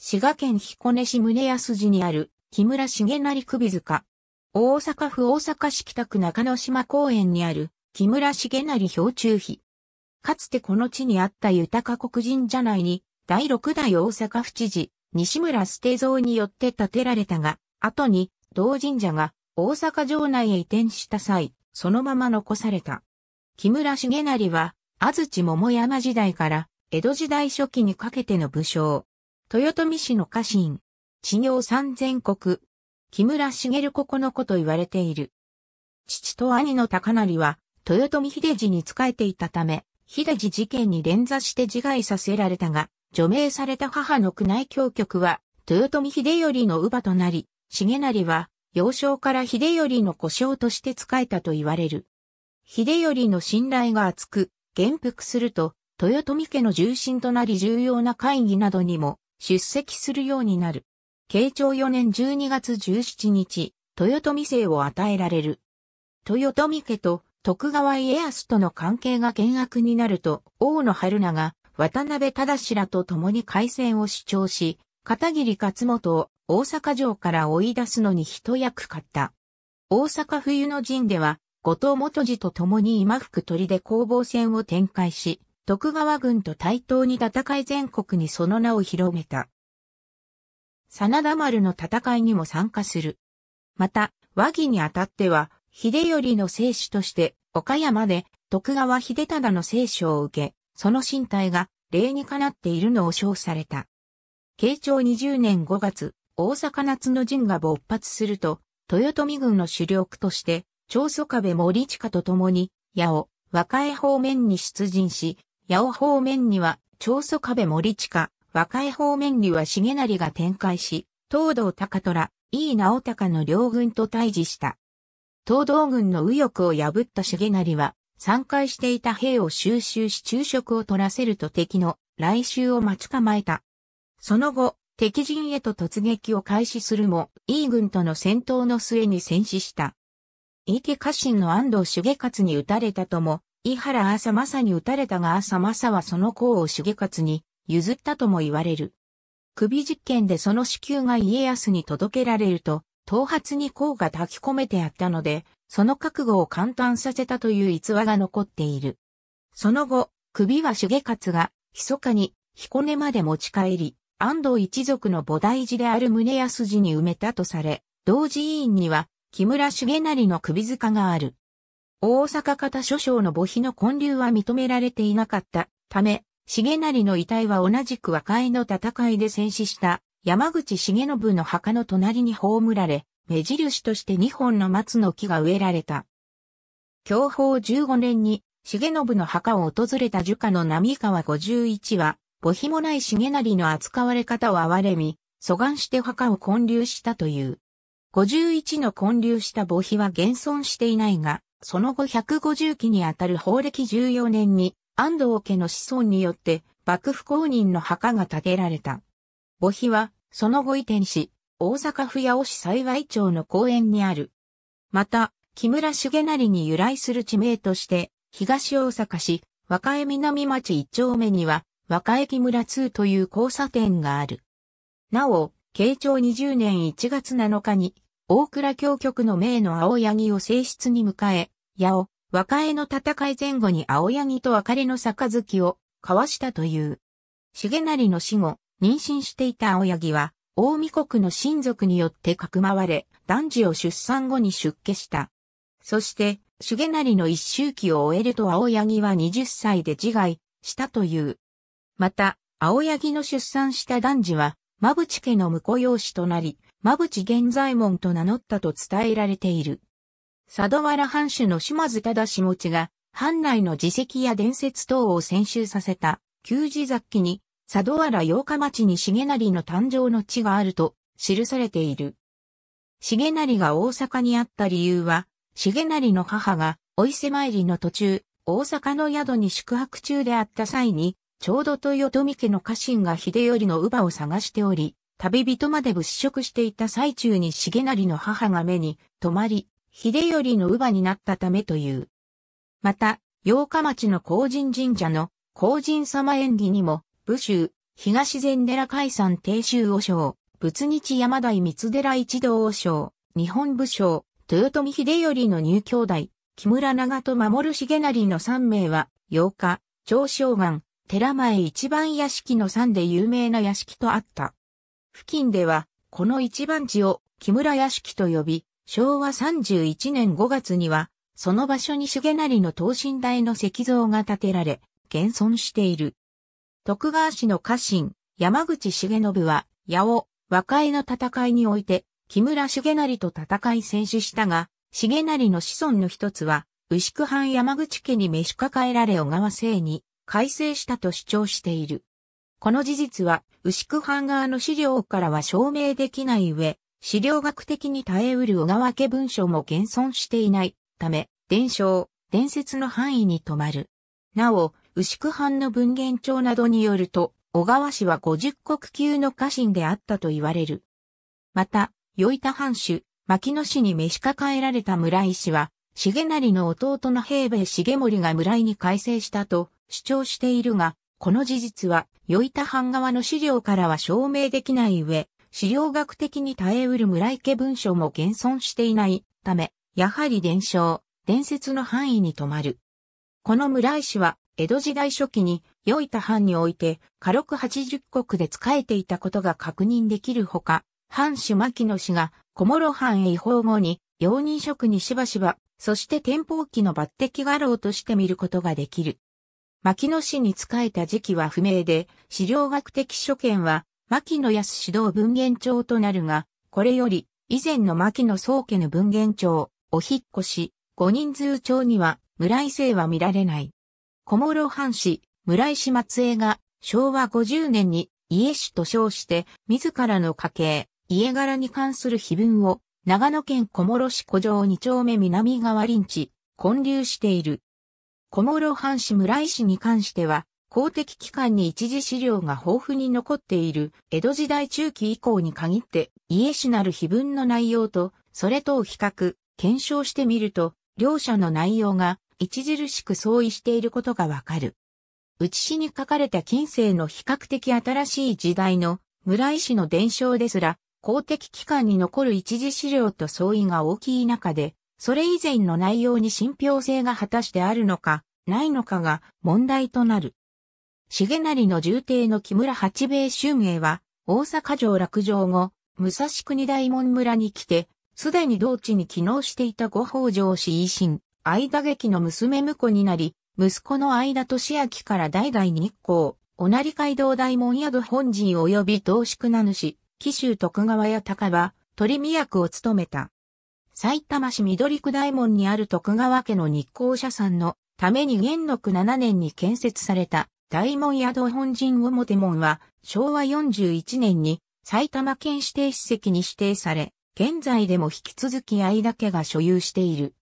滋賀県彦根市宗安寺にある木村重成首塚。大阪府大阪市北区中之島公園にある木村重成氷柱碑。かつてこの地にあった豊か国神社内に第六代大阪府知事西村捨蔵によって建てられたが、後に同神社が大阪城内へ移転した際、そのまま残された。木村重成は安土桃山時代から江戸時代初期にかけての武将。豊臣氏の家臣、地行三千国、木村茂ここの子と言われている。父と兄の高成は、豊臣秀治に仕えていたため、秀治事件に連座して自害させられたが、除名された母の宮内教局は、豊臣秀頼の乳母となり、重成は、幼少から秀頼の故障として仕えたと言われる。秀頼の信頼が厚く、元服すると、豊臣家の重臣となり重要な会議などにも出席するようになる。慶長4年12月17日、豊臣姓を与えられる。豊臣家と徳川家康との関係が険悪になると、大野春名が渡辺忠らと共に改戦を主張し、片桐勝本を大阪城から追い出すのに一役買った。大阪冬の陣では、後藤元次と共に今福鳥で攻防戦を展開し、徳川軍と対等に戦い全国にその名を広めた。真田丸の戦いにも参加する。また、和議にあたっては、秀頼の聖主として、岡山で徳川秀忠の聖書を受け、その身体が礼にかなっているのを称された。慶長20年5月、大阪夏の陣が勃発すると、豊臣軍の主力として、長宗壁森近と共に、矢を和解方面に出陣し、八尾方面には、長祖壁森近、若解方面には重成が展開し、東道高虎、井伊直隆の両軍と対峙した。東道軍の右翼を破った重成は、散開していた兵を収集し昼食を取らせると敵の来襲を待ち構えた。その後、敵陣へと突撃を開始するも、井伊軍との戦闘の末に戦死した。井家家臣の安藤重勝に撃たれたとも、井原朝正に撃たれたが朝正はその功を重勝に譲ったとも言われる。首実験でその子宮が家康に届けられると、頭髪に功が炊き込めてあったので、その覚悟を簡単させたという逸話が残っている。その後、首は重勝が、密かに彦根まで持ち帰り、安藤一族の菩提寺である宗安寺に埋めたとされ、同寺委員には木村重成の首塚がある。大阪方諸将の墓碑の建立は認められていなかったため、重成の遺体は同じく和解の戦いで戦死した山口重信の墓の隣に葬られ、目印として2本の松の木が植えられた。享保15年に重信の墓を訪れた儒家の波川51は、墓碑もない重成の扱われ方を哀れみ、阻願して墓を建立したという。51の建立した墓碑は現存していないが、その後150期にあたる法暦14年に安藤家の子孫によって幕府公認の墓が建てられた。墓碑はその後移転し、大阪府八尾市幸町の公園にある。また、木村重成に由来する地名として、東大阪市若江南町一丁目には若江木村2という交差点がある。なお、慶長20年1月7日に大倉京局の名の青柳を正室に迎え、矢を、和解の戦い前後に青柳と別れの杯を交わしたという。重成の死後、妊娠していた青柳は、大見国の親族によってかくまわれ、男児を出産後に出家した。そして、重成の一周期を終えると青柳は20歳で自害したという。また、青柳の出産した男児は、馬淵家の婿養子となり、馬淵玄左衛門と名乗ったと伝えられている。佐土原藩主の島津忠持ちが、藩内の自席や伝説等を先集させた、旧字雑記に、佐土原八日町に重成の誕生の地があると、記されている。重成が大阪にあった理由は、重成の母が、お伊勢参りの途中、大阪の宿に宿泊中であった際に、ちょうど豊臣家の家臣が秀頼の乳母を探しており、旅人まで物色していた最中に重成の母が目に止まり、秀頼の乳母になったためという。また、八日町の皇人神社の皇人様演技にも、武州、東禅寺海山定州和尚、仏日山台三寺一同和尚、日本武将、豊臣秀頼の入兄弟、木村長と守重成の3名は、8日、長生岩、寺前一番屋敷の三で有名な屋敷とあった。付近では、この一番地を木村屋敷と呼び、昭和31年5月には、その場所に重成の等身大の石像が建てられ、現存している。徳川氏の家臣、山口重信は、八尾、和解の戦いにおいて、木村重成と戦い戦死したが、重成の子孫の一つは、牛久藩山口家に召し抱えられ小川姓に改正したと主張している。この事実は、牛久藩側の資料からは証明できない上、資料学的に耐えうる小川家文書も現存していないため、伝承、伝説の範囲に止まる。なお、牛久藩の文言帳などによると、小川氏は五十国級の家臣であったと言われる。また、与板藩主、牧野氏に召し抱えられた村井氏は、重成の弟の平兵重盛が村井に改正したと主張しているが、この事実は、与板藩側の資料からは証明できない上、資料学的に耐えうる村池文書も現存していないため、やはり伝承、伝説の範囲に止まる。この村石は、江戸時代初期に、与板藩において、家禄80国で仕えていたことが確認できるほか、藩主牧野氏が、小諸藩へ移行後に、容認職にしばしば、そして天保期の抜擢画廊として見ることができる。牧野氏に仕えた時期は不明で、資料学的所見は、牧野安指導文言帳となるが、これより、以前の牧野宗家の文言帳、お引越し、五人数帳には、村井姓は見られない。小諸藩士、村井市松江が、昭和50年に、家主と称して、自らの家系、家柄に関する碑文を、長野県小諸市古城二丁目南側林地、建立している。小諸藩士村井氏に関しては、公的機関に一時資料が豊富に残っている江戸時代中期以降に限って家主なる碑文の内容とそれとを比較、検証してみると両者の内容が著しく相違していることがわかる。内氏に書かれた近世の比較的新しい時代の村井氏の伝承ですら公的機関に残る一時資料と相違が大きい中でそれ以前の内容に信憑性が果たしてあるのか、ないのかが問題となる。重成の重帝の木村八兵衛春英は、大阪城落城後、武蔵国大門村に来て、すでに同地に帰納していた御北条氏維新、間劇の娘婿になり、息子の間俊明から代々日光、おなり街道大門宿本陣及び同宿名主、紀州徳川や高場、鳥宮区を務めた。埼玉市緑区大門にある徳川家の日光社さんのために元禄7年に建設された大門宿本陣表門は昭和41年に埼玉県指定史跡に指定され、現在でも引き続き愛だ家が所有している。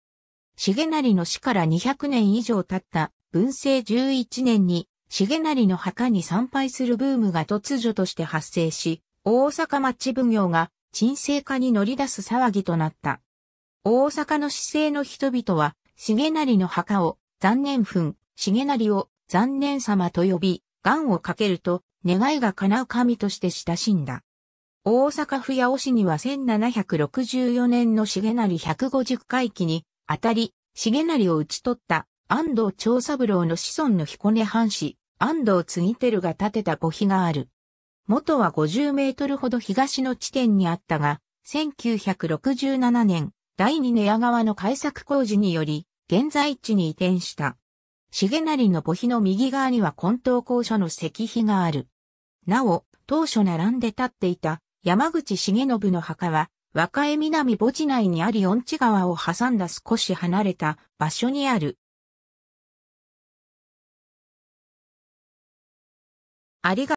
重成の死から200年以上経った文政11年に重成の墓に参拝するブームが突如として発生し、大阪町奉行が沈静化に乗り出す騒ぎとなった。大阪の市政の人々は、重成の墓を、残念墳、重成を、残念様と呼び、願をかけると、願いが叶う神として親しんだ。大阪府八尾市には1764年の重成150回忌に、あたり、重成を討ち取った安藤長三郎の子孫の彦根藩士、安藤継輝が建てた墓碑がある。元は50メートルほど東の地点にあったが、1967年、第二寝屋川の改作工事により、現在地に移転した。重成の墓碑の右側には混沌校所の石碑がある。なお、当初並んで立っていた山口重信の墓は、和歌江南墓地内にあり音地川を挟んだ少し離れた場所にある。ありが